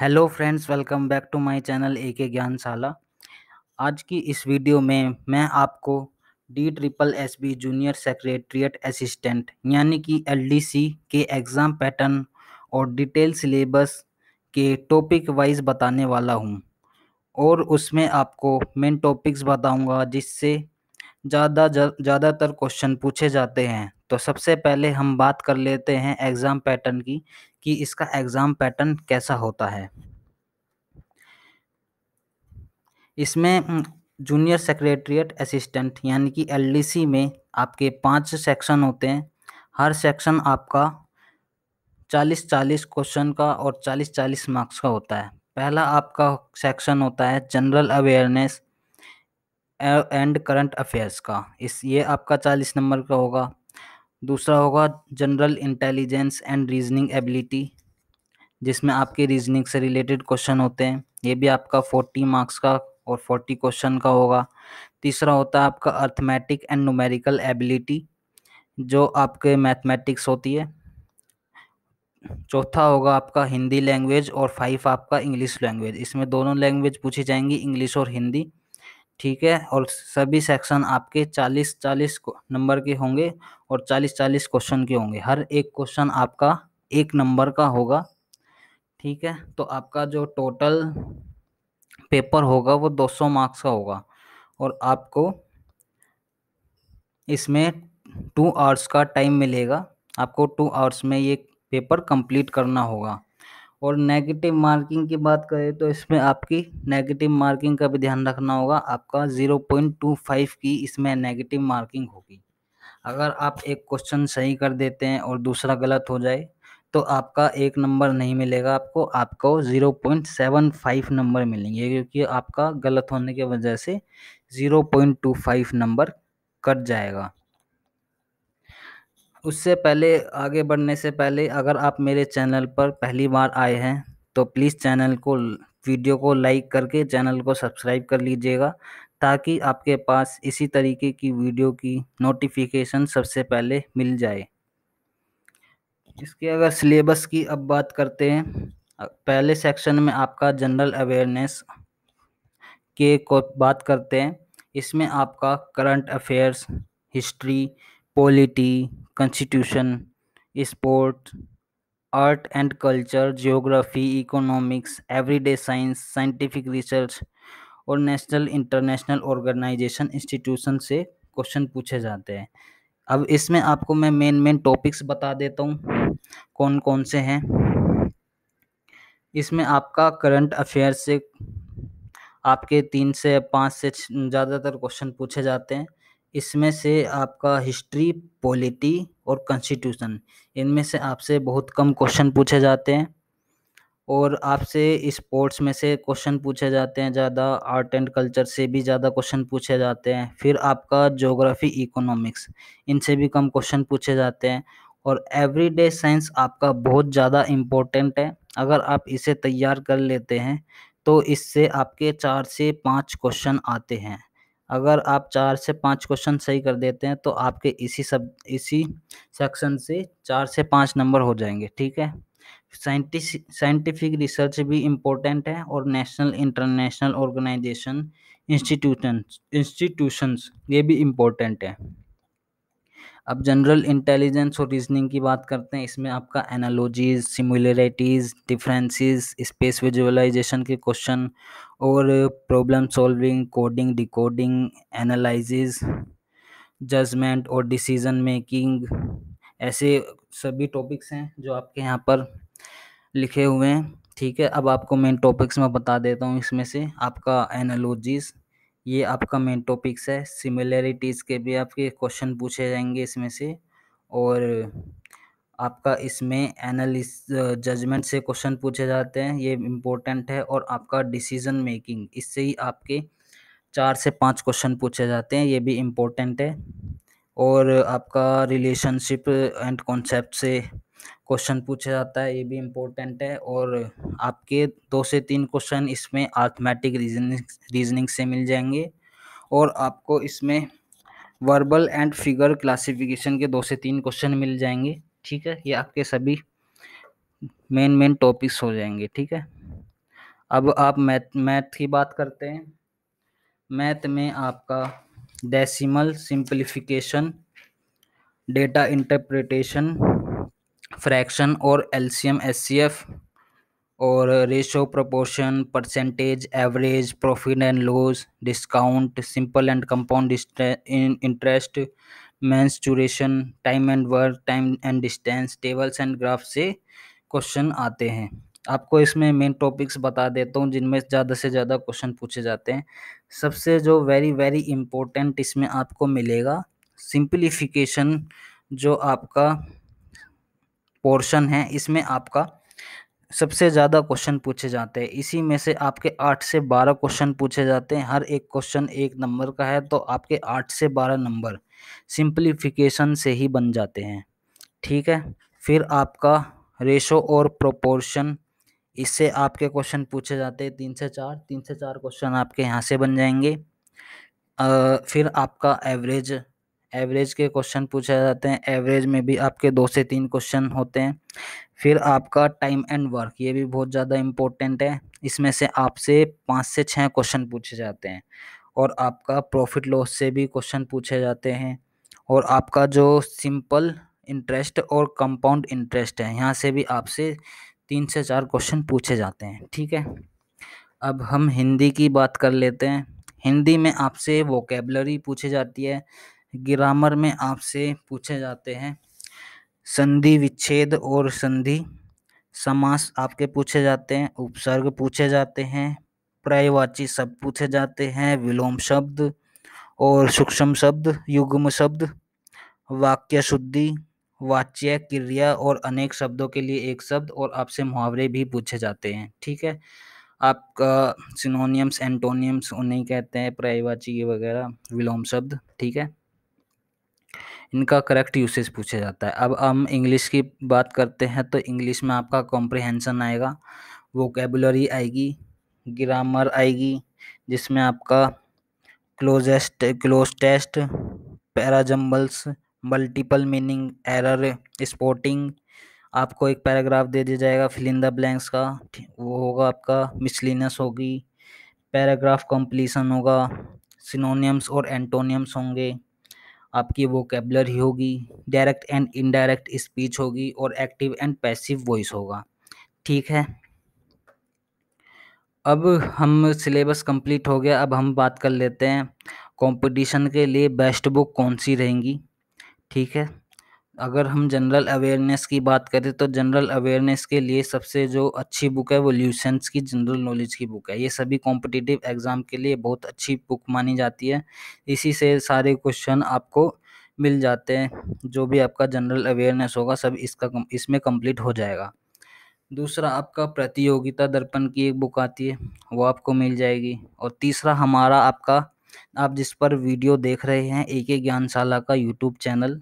hello friends welcome back to my channel A K Gyanshala आज की इस वीडियो में मैं आपको D triple S B junior secretariat assistant यानी कि एलडीसी के एग्ज़ाम पैटर्न और डिटेल सिलेबस के टॉपिक वाइज बताने वाला हूँ और उसमें आपको मेन टॉपिक्स बताऊँगा जिससे ज़्यादा ज़्यादातर क्वेश्चन पूछे जाते हैं तो सबसे पहले हम बात कर लेते हैं एग्ज़ाम पैटर्न की कि इसका एग्ज़ाम पैटर्न कैसा होता है इसमें जूनियर सेक्रेटरीट असिस्टेंट यानी कि एल में आपके पांच सेक्शन होते हैं हर सेक्शन आपका चालीस चालीस क्वेश्चन का और चालीस चालीस मार्क्स का होता है पहला आपका सेक्शन होता है general awareness and current affairs का इस ये आपका चालीस नंबर का होगा दूसरा होगा general intelligence and reasoning ability जिसमें आपके रीजनिंग से रिलेटेड क्वेश्चन होते हैं ये भी आपका फोर्टी मार्क्स का और फोर्टी क्वेश्चन का होगा तीसरा होता है आपका अर्थमेटिक एंड नूमेरिकल एबिलिटी जो आपके मैथमेटिक्स होती है चौथा होगा आपका हिंदी लैंग्वेज और फाइव आपका इंग्लिश लैंग्वेज इसमें दोनों लैंग्वेज पूछी जाएंगी इंग्लिश और हिंदी ठीक है और सभी सेक्शन आपके चालीस चालीस नंबर के होंगे और चालीस चालीस क्वेश्चन के होंगे हर एक क्वेश्चन आपका एक नंबर का होगा ठीक है तो आपका जो टोटल पेपर होगा वो 200 मार्क्स का होगा और आपको इसमें टू आवर्स का टाइम मिलेगा आपको टू आवर्स में ये पेपर कंप्लीट करना होगा और नेगेटिव मार्किंग की बात करें तो इसमें आपकी नेगेटिव मार्किंग का भी ध्यान रखना होगा आपका ज़ीरो पॉइंट टू फाइव की इसमें नेगेटिव मार्किंग होगी अगर आप एक क्वेश्चन सही कर देते हैं और दूसरा गलत हो जाए तो आपका एक नंबर नहीं मिलेगा आपको आपको zero point seven five number मिलेंगे क्योंकि आपका गलत होने की वजह से zero point two five number cut जाएगा उससे पहले आगे बढ़ने से पहले अगर आप मेरे चैनल पर पहली बार आए हैं तो प्लीज़ चैनल को वीडियो को लाइक करके चैनल को सब्सक्राइब कर लीजिएगा ताकि आपके पास इसी तरीके की वीडियो की नोटिफिकेशन सबसे पहले मिल जाए इसके अगर सिलेबस की अब बात करते हैं पहले सेक्शन में आपका जनरल अवेयरनेस के को बात करते हैं इसमें आपका current affairs history polity constitution sport art and culture geography economics everyday science scientific research और नेशनल इंटरनेशनल ऑर्गेनाइजेशन इंस्टीट्यूशन से क्वेश्चन पूछे जाते हैं अब इसमें आपको मैं मेन मेन टॉपिक्स बता देता हूँ कौन कौन से हैं इसमें आपका करंट अफेयर से आपके तीन से पाँच से ज़्यादातर क्वेश्चन पूछे जाते हैं इसमें से आपका हिस्ट्री पॉलिटी और कॉन्स्टिट्यूशन इनमें से आपसे बहुत कम क्वेश्चन पूछे जाते हैं और आपसे स्पोर्ट्स में से क्वेश्चन पूछे जाते हैं ज़्यादा आर्ट एंड कल्चर से भी ज़्यादा क्वेश्चन पूछे जाते हैं फिर आपका जोग्राफी इकोनॉमिक्स इनसे भी कम क्वेश्चन पूछे जाते हैं और एवरीडे साइंस आपका बहुत ज़्यादा इम्पोर्टेंट है अगर आप इसे तैयार कर लेते हैं तो इससे आपके चार से पाँच क्वेश्चन आते हैं अगर आप चार से पाँच क्वेश्चन सही कर देते हैं तो आपके इसी सब इसी सेक्शन से चार से पाँच नंबर हो जाएंगे ठीक है साइंटिस्ट साइंटिफिक रिसर्च भी इम्पोर्टेंट है और national international organisation institutions institutions ये भी इम्पोर्टेंट है अब जनरल इंटेलिजेंस और रीजनिंग की बात करते हैं इसमें आपका analogies similarities differences space visualisation के क्वेश्चन और problem solving coding decoding analysis judgement और डिसीजन मेकिंग ऐसे सभी टॉपिक्स हैं जो आपके यहाँ पर लिखे हुए हैं ठीक है अब आपको मेन टॉपिक्स में बता देता हूँ इसमें से आपका एनालॉजीज ये आपका मेन टॉपिक्स है सिमिलरिटीज़ के भी आपके क्वेश्चन पूछे जाएंगे इसमें से और आपका इसमें एनालिस जजमेंट से क्वेश्चन पूछे जाते हैं ये इम्पोर्टेंट है और आपका डिसीजन मेकिंग इससे ही आपके चार से पाँच क्वेश्चन पूछे जाते हैं ये भी इम्पोर्टेंट है और आपका रिलेशनशिप एंड कॉन्सेप्ट से क्वेश्चन पूछा जाता है ये भी इम्पोर्टेंट है और आपके दो से तीन क्वेश्चन इसमें आर्थमेटिक रीजनिंग रीजनिंग से मिल जाएंगे और आपको इसमें वर्बल एंड फिगर क्लासिफिकेशन के दो से तीन क्वेश्चन मिल जाएंगे ठीक है ये आपके सभी मेन मेन टॉपिक्स हो जाएंगे ठीक है अब आप मैथ मैथ की बात करते हैं मैथ में आपका decimal simplification data interpretation fraction और एलसीएम एससीएफ और ratio proportion percentage average profit and loss discount simple and compound interest mensuration time and work time and distance tables and graph से question आते हैं आपको इसमें main topics बता देता हूँ जिनमें ज़्यादा से ज़्यादा क्वेश्चन पूछे जाते हैं सबसे जो वेरी वेरी इंपॉर्टेंट इसमें आपको मिलेगा सिंप्लीफिकेशन जो आपका पोर्शन है इसमें आपका सबसे ज़्यादा क्वेश्चन पूछे जाते हैं इसी में से आपके आठ से बारह क्वेश्चन पूछे जाते हैं हर एक क्वेश्चन एक नंबर का है तो आपके आठ से बारह नंबर सिंप्लीफिकेशन से ही बन जाते हैं ठीक है फिर आपका रेशो और प्रोपोर्शन इससे आपके क्वेश्चन पूछे जाते हैं तीन से चार तीन से चार क्वेश्चन आपके यहाँ से बन जाएंगे आ, फिर आपका एवरेज एवरेज के क्वेश्चन पूछे जाते हैं एवरेज में भी आपके दो से तीन क्वेश्चन होते हैं फिर आपका टाइम एंड वर्क ये भी बहुत ज़्यादा इम्पोर्टेंट है इसमें से आपसे पाँच से छः क्वेश्चन पूछे जाते हैं और आपका प्रॉफिट लॉस से भी क्वेश्चन पूछे जाते हैं और आपका जो सिंपल इंटरेस्ट और कंपाउंड इंटरेस्ट है यहाँ से भी आपसे तीन से चार क्वेश्चन पूछे जाते हैं ठीक है अब हम हिंदी की बात कर लेते हैं हिंदी में आपसे वोकेबलरी पूछी जाती है ग्रामर में आपसे पूछे जाते हैं संधि विच्छेद और संधि समास आपके पूछे जाते हैं उपसर्ग पूछे जाते हैं पर्यायवाची शब्द पूछे जाते हैं विलोम शब्द और सूक्ष्म शब्द युग्म शब्द वाक्य शुद्धि वाच्य क्रिया और अनेक शब्दों के लिए एक शब्द और आपसे मुहावरे भी पूछे जाते हैं ठीक है आपका सिनोनियम्स एंटोनियम्स उन्हें कहते हैं पर्यायवाची वगैरह विलोम शब्द ठीक है इनका करेक्ट यूसेज पूछा जाता है अब हम इंग्लिश की बात करते हैं तो इंग्लिश में आपका कॉम्प्रिहेंसन आएगा वोकेबुलरी आएगी ग्रामर आएगी जिसमें आपका closest cloze test parajumbles multiple meaning error spotting आपको एक पैराग्राफ दे दिया जाएगा फिल इन द ब्लैंक्स का वो होगा आपका मिसलिनस होगी पैराग्राफ कॉम्पलीसन होगा सिनोनियम्स और एंटोनियम्स होंगे आपकी वो कैबलरी होगी डायरेक्ट एंड इनडायरेक्ट स्पीच होगी और एक्टिव एंड पैसिव वॉइस होगा ठीक है अब हम सिलेबस कंप्लीट हो गया अब हम बात कर लेते हैं कंपटीशन के लिए बेस्ट बुक कौन सी रहेंगी ठीक है अगर हम जनरल अवेयरनेस की बात करें तो जनरल अवेयरनेस के लिए सबसे जो अच्छी बुक है वो ल्यूसेंस की जनरल नॉलेज की बुक है ये सभी कॉम्पिटिटिव एग्ज़ाम के लिए बहुत अच्छी बुक मानी जाती है इसी से सारे क्वेश्चन आपको मिल जाते हैं जो भी आपका जनरल अवेयरनेस होगा सब इसका इसमें कंप्लीट हो जाएगा दूसरा आपका प्रतियोगिता दर्पण की एक बुक आती है वो आपको मिल जाएगी और तीसरा हमारा आपका आप जिस पर वीडियो देख रहे हैं ए के ज्ञानशाला का यूट्यूब चैनल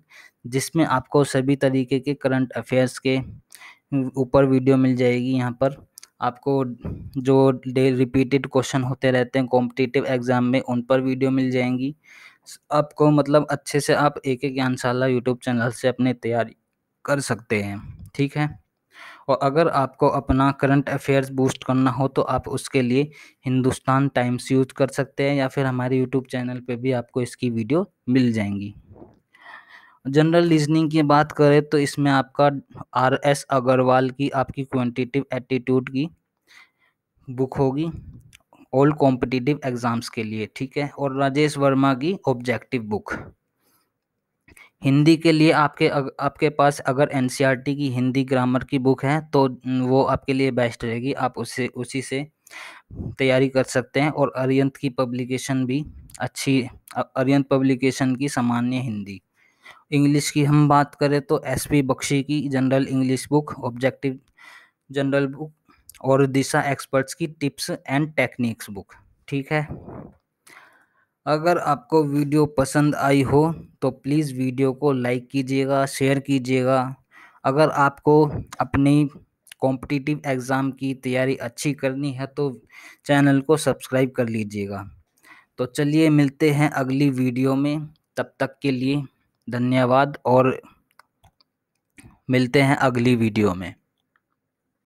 जिसमें आपको सभी तरीके के करंट अफेयर्स के ऊपर वीडियो मिल जाएगी यहाँ पर आपको जो डे रिपीटेड क्वेश्चन होते रहते हैं कॉम्पिटिटिव एग्ज़ाम में उन पर वीडियो मिल जाएंगी आपको मतलब अच्छे से आप एक एक ज्ञानशाला यूट्यूब चैनल से अपनी तैयारी कर सकते हैं ठीक है और अगर आपको अपना करंट अफेयर्स बूस्ट करना हो तो आप उसके लिए हिंदुस्तान टाइम्स यूज कर सकते हैं या फिर हमारे यूट्यूब चैनल पे भी आपको इसकी वीडियो मिल जाएंगी जनरल रीजनिंग की बात करें तो इसमें आपका आर एस अग्रवाल की आपकी क्वान्टिटिव एटीट्यूड की बुक होगी ऑल कॉम्पिटिटिव एग्ज़ाम्स के लिए ठीक है और राजेश वर्मा की ऑब्जेक्टिव बुक हिंदी के लिए आपके आपके पास अगर एन सी आर टी की हिंदी ग्रामर की बुक है तो वो आपके लिए बेस्ट रहेगी आप उससे उसी से तैयारी कर सकते हैं और अरियंत की पब्लिकेशन भी अच्छी अरियंत पब्लिकेशन की सामान्य हिंदी इंग्लिश की हम बात करें तो एस पी बख्शी की general English book objective general book और दिशा एक्सपर्ट्स की टिप्स एंड टेक्निक्स बुक ठीक है अगर आपको वीडियो पसंद आई हो तो प्लीज़ वीडियो को लाइक कीजिएगा शेयर कीजिएगा अगर आपको अपनी कॉम्पिटिटिव एग्ज़ाम की तैयारी अच्छी करनी है तो चैनल को सब्सक्राइब कर लीजिएगा तो चलिए मिलते हैं अगली वीडियो में तब तक के लिए धन्यवाद और मिलते हैं अगली वीडियो में